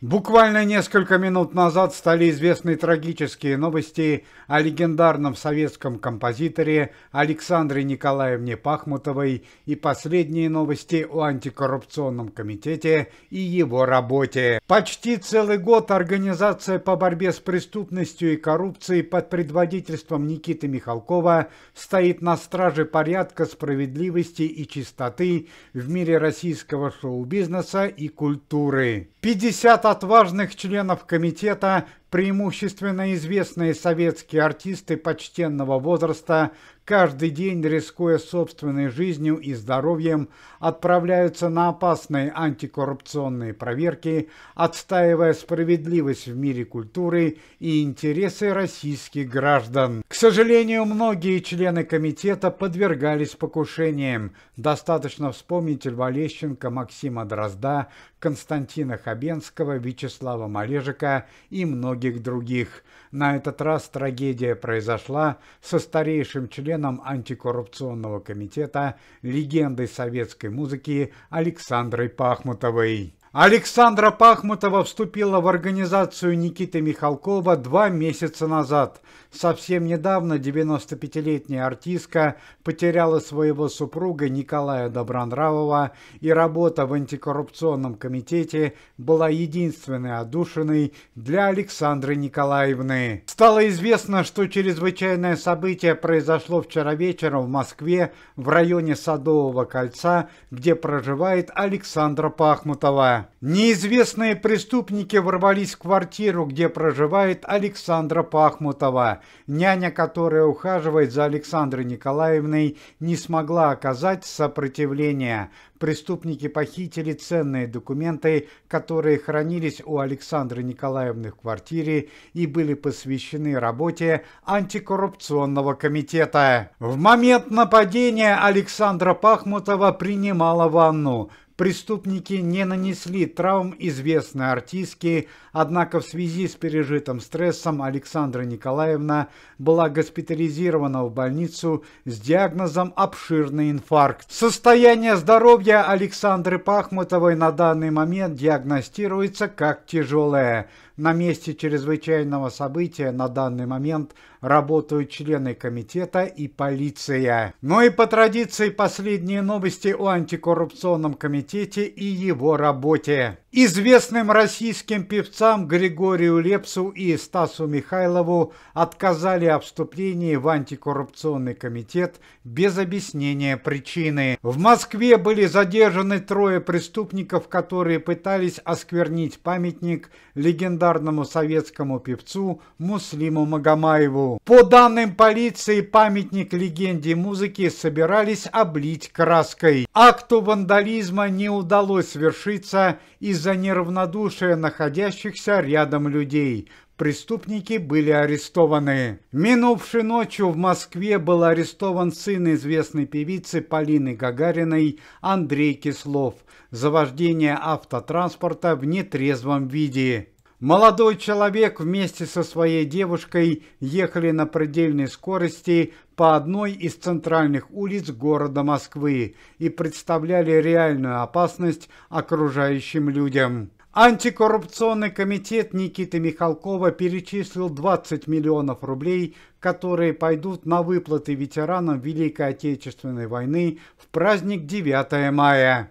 Буквально несколько минут назад стали известны трагические новости о легендарном советском композиторе Александре Николаевне Пахмутовой и последние новости о антикоррупционном комитете и его работе. Почти целый год Организация по борьбе с преступностью и коррупцией под предводительством Никиты Михалкова стоит на страже порядка, справедливости и чистоты в мире российского шоу-бизнеса и культуры. 50 отважных членов комитета, преимущественно известные советские артисты почтенного возраста, каждый день, рискуя собственной жизнью и здоровьем, отправляются на опасные антикоррупционные проверки, отстаивая справедливость в мире культуры и интересы российских граждан. К сожалению, многие члены комитета подвергались покушениям. Достаточно вспомнить Льва Лещенко, Максима Дрозда, Константина Хабенского, Вячеслава Малежика и многих других. На этот раз трагедия произошла со старейшим членом членом антикоррупционного комитета легендой советской музыки Александрой Пахмутовой. Александра Пахмутова вступила в организацию Никиты Михалкова два месяца назад. Совсем недавно 95-летняя артистка потеряла своего супруга Николая Добронравова, и работа в антикоррупционном комитете была единственной одушиной для Александры Николаевны. Стало известно, что чрезвычайное событие произошло вчера вечером в Москве в районе Садового кольца, где проживает Александра Пахмутова неизвестные преступники ворвались в квартиру, где проживает Александра Пахмутова. Няня, которая ухаживает за Александрой Николаевной, не смогла оказать сопротивления. Преступники похитили ценные документы, которые хранились у Александры Николаевны в квартире и были посвящены работе антикоррупционного комитета. В момент нападения Александра Пахмутова принимала ванну преступники не нанесли травм известной артистке, однако в связи с пережитым стрессом Александра Николаевна была госпитализирована в больницу с диагнозом обширный инфаркт. Состояние здоровья Александры Пахмутовой на данный момент диагностируется как тяжелое. На месте чрезвычайного события на данный момент работают члены комитета и полиция. Ну и по традиции последние новости о антикоррупционном комитете и его работе. Известным российским певцам Григорию Лепсу и Стасу Михайлову отказали о вступлении в антикоррупционный комитет без объяснения причины. В Москве были задержаны трое преступников, которые пытались осквернить памятник легендарному легендарному советскому певцу Муслиму Магомаеву. По данным полиции, памятник легенде музыки собирались облить краской. Акту вандализма не удалось свершиться из-за неравнодушия находящихся рядом людей преступники были арестованы. Минувшей ночью в Москве был арестован сын известной певицы Полины Гагариной Андрей Кислов за вождение автотранспорта в нетрезвом виде. Молодой человек вместе со своей девушкой ехали на предельной скорости по одной из центральных улиц города Москвы и представляли реальную опасность окружающим людям. Антикоррупционный комитет Никиты Михалкова перечислил 20 миллионов рублей, которые пойдут на выплаты ветеранам Великой Отечественной войны в праздник 9 мая.